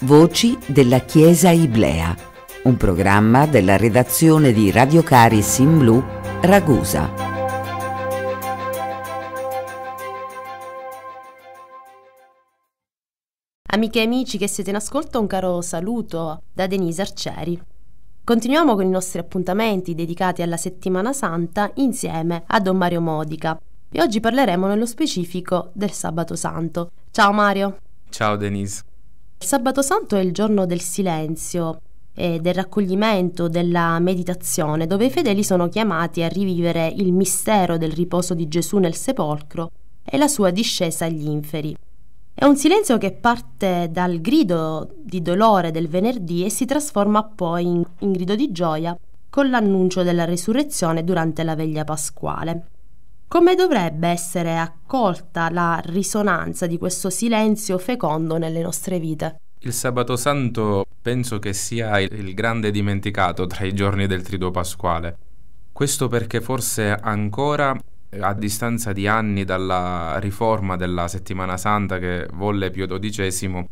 Voci della Chiesa Iblea, un programma della redazione di Radio Caris in Blu, Ragusa. Amiche e amici che siete in ascolto, un caro saluto da Denise Arcieri. Continuiamo con i nostri appuntamenti dedicati alla settimana santa insieme a Don Mario Modica. E oggi parleremo nello specifico del sabato santo, Ciao Mario. Ciao Denise. Il sabato santo è il giorno del silenzio e del raccoglimento, della meditazione, dove i fedeli sono chiamati a rivivere il mistero del riposo di Gesù nel sepolcro e la sua discesa agli inferi. È un silenzio che parte dal grido di dolore del venerdì e si trasforma poi in, in grido di gioia con l'annuncio della resurrezione durante la veglia pasquale. Come dovrebbe essere accolta la risonanza di questo silenzio fecondo nelle nostre vite? Il sabato santo penso che sia il grande dimenticato tra i giorni del triduo pasquale. Questo perché forse ancora eh, a distanza di anni dalla riforma della settimana santa che volle Pio XII,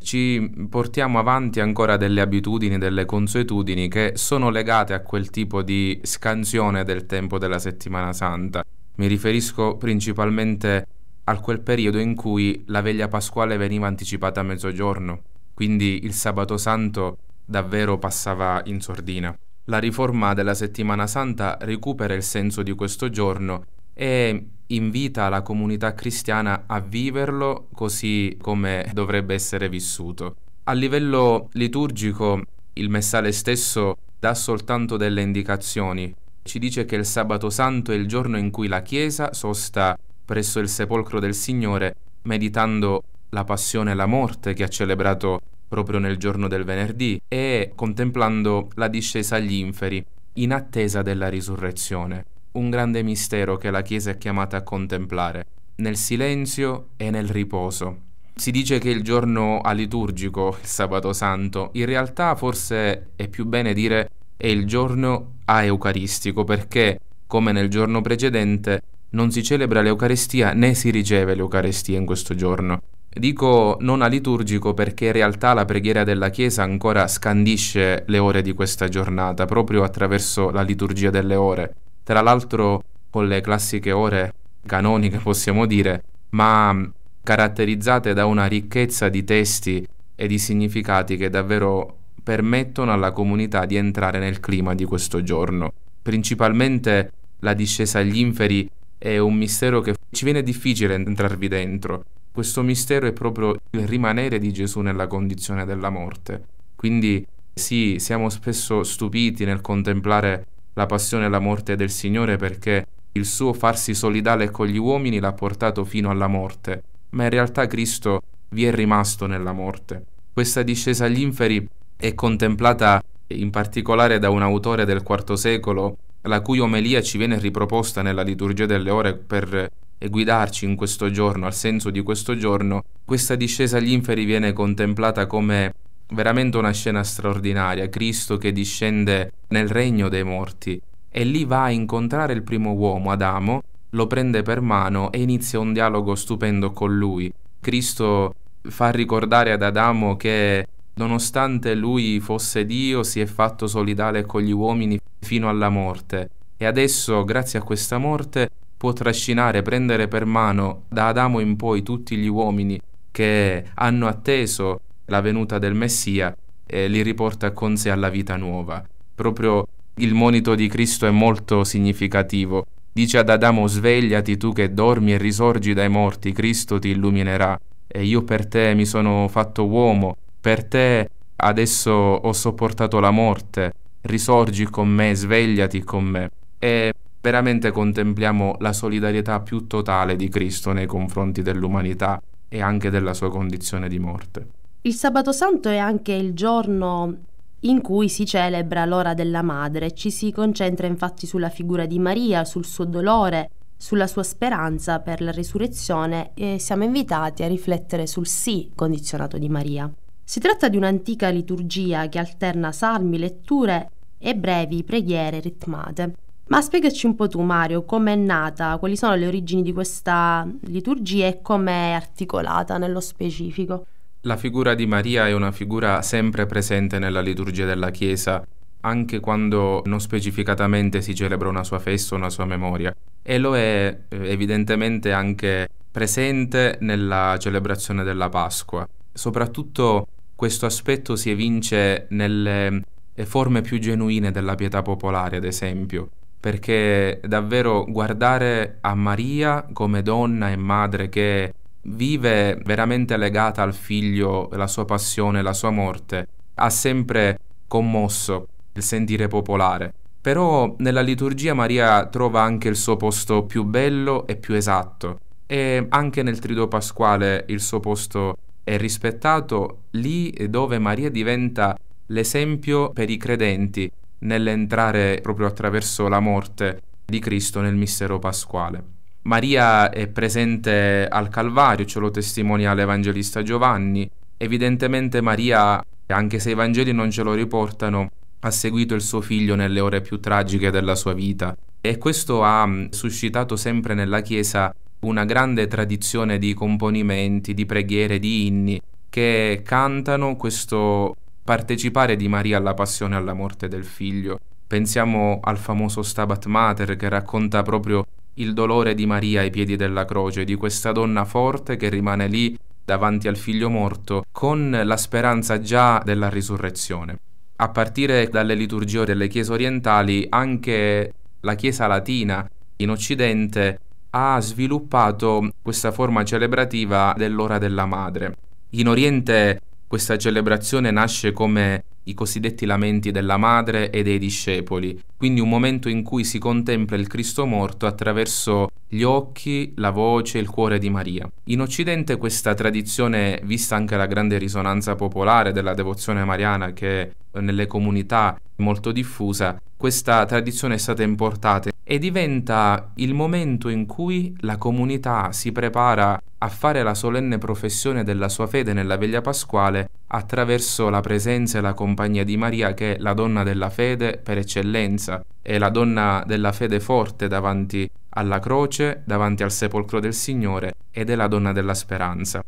ci portiamo avanti ancora delle abitudini, delle consuetudini che sono legate a quel tipo di scansione del tempo della settimana santa mi riferisco principalmente a quel periodo in cui la veglia pasquale veniva anticipata a mezzogiorno, quindi il sabato santo davvero passava in sordina. La riforma della settimana santa recupera il senso di questo giorno e invita la comunità cristiana a viverlo così come dovrebbe essere vissuto. A livello liturgico il messale stesso dà soltanto delle indicazioni, ci dice che il sabato santo è il giorno in cui la Chiesa sosta presso il sepolcro del Signore, meditando la passione e la morte che ha celebrato proprio nel giorno del venerdì e contemplando la discesa agli inferi in attesa della risurrezione, un grande mistero che la Chiesa è chiamata a contemplare, nel silenzio e nel riposo. Si dice che il giorno liturgico, il sabato santo, in realtà forse è più bene dire è il giorno a Eucaristico perché, come nel giorno precedente, non si celebra l'Eucarestia né si riceve l'Eucarestia in questo giorno. Dico non a liturgico perché in realtà la preghiera della Chiesa ancora scandisce le ore di questa giornata, proprio attraverso la liturgia delle ore. Tra l'altro con le classiche ore canoniche possiamo dire, ma mm, caratterizzate da una ricchezza di testi e di significati che davvero permettono alla comunità di entrare nel clima di questo giorno. Principalmente la discesa agli inferi è un mistero che ci viene difficile entrarvi dentro. Questo mistero è proprio il rimanere di Gesù nella condizione della morte. Quindi sì, siamo spesso stupiti nel contemplare la passione e la morte del Signore perché il suo farsi solidale con gli uomini l'ha portato fino alla morte, ma in realtà Cristo vi è rimasto nella morte. Questa discesa agli inferi è contemplata in particolare da un autore del IV secolo, la cui omelia ci viene riproposta nella liturgia delle ore per eh, guidarci in questo giorno, al senso di questo giorno, questa discesa agli inferi viene contemplata come veramente una scena straordinaria, Cristo che discende nel regno dei morti e lì va a incontrare il primo uomo, Adamo, lo prende per mano e inizia un dialogo stupendo con lui. Cristo fa ricordare ad Adamo che Nonostante lui fosse Dio, si è fatto solidale con gli uomini fino alla morte, e adesso, grazie a questa morte, può trascinare, prendere per mano da Adamo in poi tutti gli uomini che hanno atteso la venuta del Messia e li riporta con sé alla vita nuova. Proprio il monito di Cristo è molto significativo. Dice ad Adamo svegliati tu che dormi e risorgi dai morti, Cristo ti illuminerà. E io per te mi sono fatto uomo, per te adesso ho sopportato la morte, risorgi con me, svegliati con me. E veramente contempliamo la solidarietà più totale di Cristo nei confronti dell'umanità e anche della sua condizione di morte. Il sabato santo è anche il giorno in cui si celebra l'ora della madre, ci si concentra infatti sulla figura di Maria, sul suo dolore, sulla sua speranza per la risurrezione e siamo invitati a riflettere sul sì condizionato di Maria. Si tratta di un'antica liturgia che alterna salmi, letture e brevi preghiere ritmate. Ma spiegaci un po' tu Mario, com'è nata, quali sono le origini di questa liturgia e com'è articolata nello specifico? La figura di Maria è una figura sempre presente nella liturgia della Chiesa, anche quando non specificatamente si celebra una sua festa o una sua memoria, e lo è eh, evidentemente anche presente nella celebrazione della Pasqua. Soprattutto questo aspetto si evince nelle eh, forme più genuine della pietà popolare, ad esempio, perché davvero guardare a Maria come donna e madre che vive veramente legata al figlio, la sua passione, la sua morte, ha sempre commosso il sentire popolare. Però nella liturgia Maria trova anche il suo posto più bello e più esatto, e anche nel Trido Pasquale il suo posto è rispettato lì dove Maria diventa l'esempio per i credenti nell'entrare proprio attraverso la morte di Cristo nel mistero pasquale. Maria è presente al Calvario, ce lo testimonia l'Evangelista Giovanni. Evidentemente Maria, anche se i Vangeli non ce lo riportano, ha seguito il suo figlio nelle ore più tragiche della sua vita e questo ha mm, suscitato sempre nella Chiesa una grande tradizione di componimenti, di preghiere, di inni che cantano questo partecipare di Maria alla passione e alla morte del figlio. Pensiamo al famoso Stabat Mater che racconta proprio il dolore di Maria ai piedi della croce, di questa donna forte che rimane lì davanti al figlio morto con la speranza già della risurrezione. A partire dalle liturgie delle chiese orientali, anche la Chiesa latina in Occidente ha sviluppato questa forma celebrativa dell'ora della madre. In Oriente questa celebrazione nasce come i cosiddetti lamenti della madre e dei discepoli, quindi un momento in cui si contempla il Cristo morto attraverso gli occhi, la voce il cuore di Maria. In Occidente questa tradizione, vista anche la grande risonanza popolare della devozione mariana che nelle comunità è molto diffusa, questa tradizione è stata importata e diventa il momento in cui la comunità si prepara a fare la solenne professione della sua fede nella veglia pasquale attraverso la presenza e la compagnia di Maria che è la donna della fede per eccellenza, è la donna della fede forte davanti alla croce, davanti al sepolcro del Signore ed è la donna della speranza.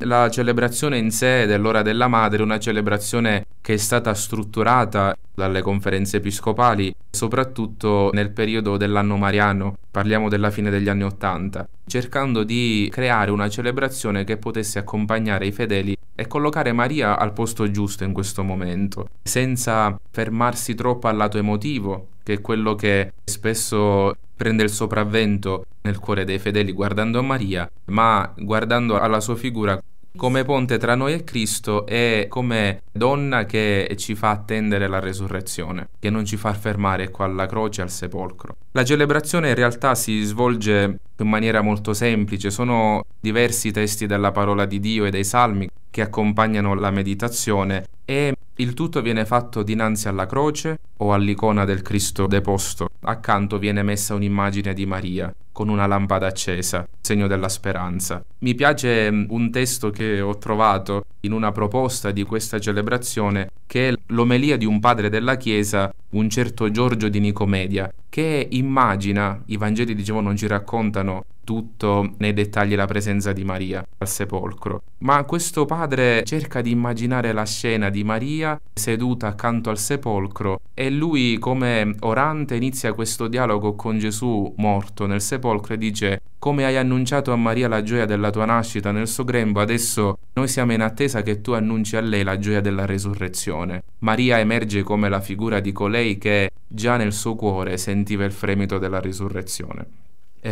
La celebrazione in sé dell'ora della madre è una celebrazione che è stata strutturata dalle conferenze episcopali, soprattutto nel periodo dell'anno mariano, parliamo della fine degli anni Ottanta, cercando di creare una celebrazione che potesse accompagnare i fedeli e collocare Maria al posto giusto in questo momento, senza fermarsi troppo al lato emotivo, che è quello che spesso prende il sopravvento nel cuore dei fedeli guardando a Maria, ma guardando alla sua figura come ponte tra noi e Cristo e come donna che ci fa attendere la resurrezione, che non ci fa fermare qua ecco, alla croce, al sepolcro. La celebrazione in realtà si svolge in maniera molto semplice, sono diversi testi della parola di Dio e dei salmi che accompagnano la meditazione e il tutto viene fatto dinanzi alla croce o all'icona del Cristo deposto. Accanto viene messa un'immagine di Maria con una lampada accesa, segno della speranza. Mi piace mm, un testo che ho trovato in una proposta di questa celebrazione che è l'omelia di un padre della Chiesa, un certo Giorgio di Nicomedia, che immagina, i Vangeli dicevo non ci raccontano tutto nei dettagli la presenza di Maria al sepolcro, ma questo padre cerca di immaginare la scena di Maria seduta accanto al sepolcro e lui come orante inizia questo dialogo con Gesù morto nel sepolcro e dice come hai annunciato a Maria la gioia della tua nascita nel suo grembo, adesso noi siamo in attesa che tu annunci a lei la gioia della resurrezione. Maria emerge come la figura di colei che già nel suo cuore sentiva il fremito della risurrezione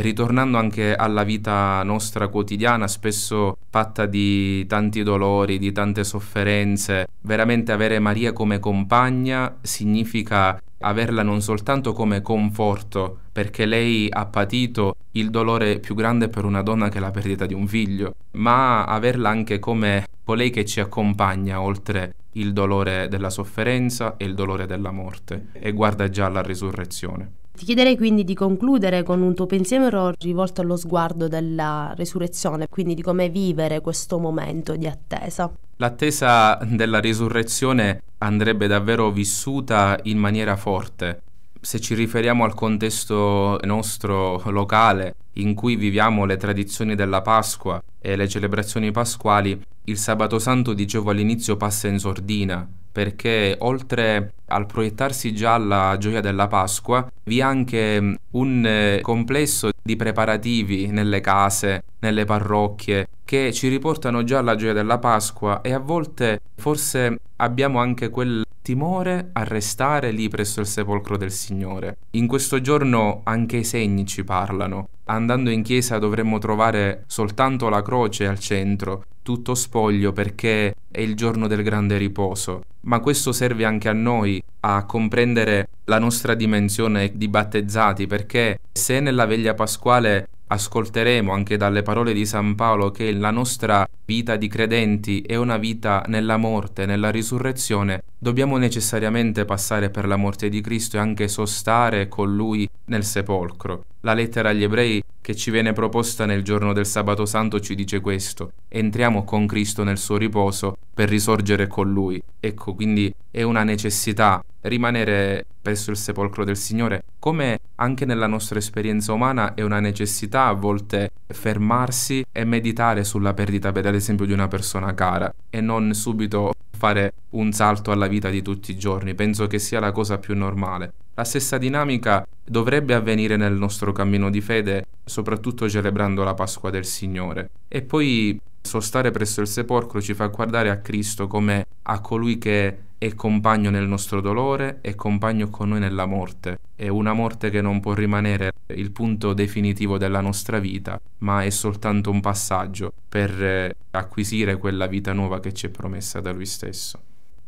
ritornando anche alla vita nostra quotidiana, spesso fatta di tanti dolori, di tante sofferenze, veramente avere Maria come compagna significa averla non soltanto come conforto, perché lei ha patito il dolore più grande per una donna che è la perdita di un figlio, ma averla anche come colei che ci accompagna oltre il dolore della sofferenza e il dolore della morte e guarda già alla risurrezione. Ti chiederei quindi di concludere con un tuo pensiero rivolto allo sguardo della resurrezione, quindi di come vivere questo momento di attesa. L'attesa della risurrezione andrebbe davvero vissuta in maniera forte. Se ci riferiamo al contesto nostro locale, in cui viviamo le tradizioni della Pasqua e le celebrazioni pasquali, il sabato santo, dicevo all'inizio, passa in sordina, perché oltre al proiettarsi già alla gioia della Pasqua, vi è anche mm, un eh, complesso di preparativi nelle case, nelle parrocchie, che ci riportano già alla gioia della Pasqua e a volte forse abbiamo anche quel timore a restare lì presso il sepolcro del Signore. In questo giorno anche i segni ci parlano. Andando in chiesa dovremmo trovare soltanto la croce al centro, tutto spoglio perché è il giorno del grande riposo, ma questo serve anche a noi a comprendere la nostra dimensione di battezzati, perché se nella veglia pasquale ascolteremo anche dalle parole di San Paolo che la nostra vita di credenti è una vita nella morte, nella risurrezione, dobbiamo necessariamente passare per la morte di Cristo e anche sostare con Lui nel sepolcro. La lettera agli ebrei che ci viene proposta nel giorno del sabato santo ci dice questo, entriamo con Cristo nel suo riposo per risorgere con lui. Ecco, quindi è una necessità rimanere presso il sepolcro del Signore, come anche nella nostra esperienza umana è una necessità a volte fermarsi e meditare sulla perdita, per ad esempio, di una persona cara e non subito fare un salto alla vita di tutti i giorni. Penso che sia la cosa più normale. La stessa dinamica dovrebbe avvenire nel nostro cammino di fede, soprattutto celebrando la Pasqua del Signore. E poi sostare presso il sepolcro ci fa guardare a Cristo come a colui che è compagno nel nostro dolore, è compagno con noi nella morte. È una morte che non può rimanere il punto definitivo della nostra vita, ma è soltanto un passaggio per eh, acquisire quella vita nuova che ci è promessa da Lui stesso.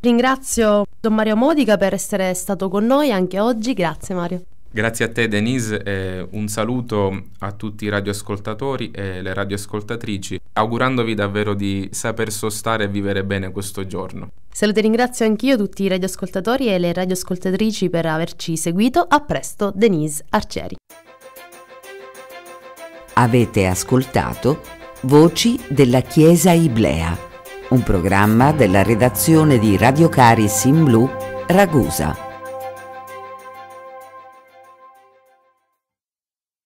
Ringrazio Don Mario Modica per essere stato con noi anche oggi, grazie Mario. Grazie a te Denise, eh, un saluto a tutti i radioascoltatori e le radioascoltatrici, augurandovi davvero di saper sostare e vivere bene questo giorno. Salute e ringrazio anch'io tutti i radioascoltatori e le radioascoltatrici per averci seguito. A presto, Denise Arcieri. Avete ascoltato Voci della Chiesa Iblea un programma della redazione di Radio Caris in Blu, Ragusa.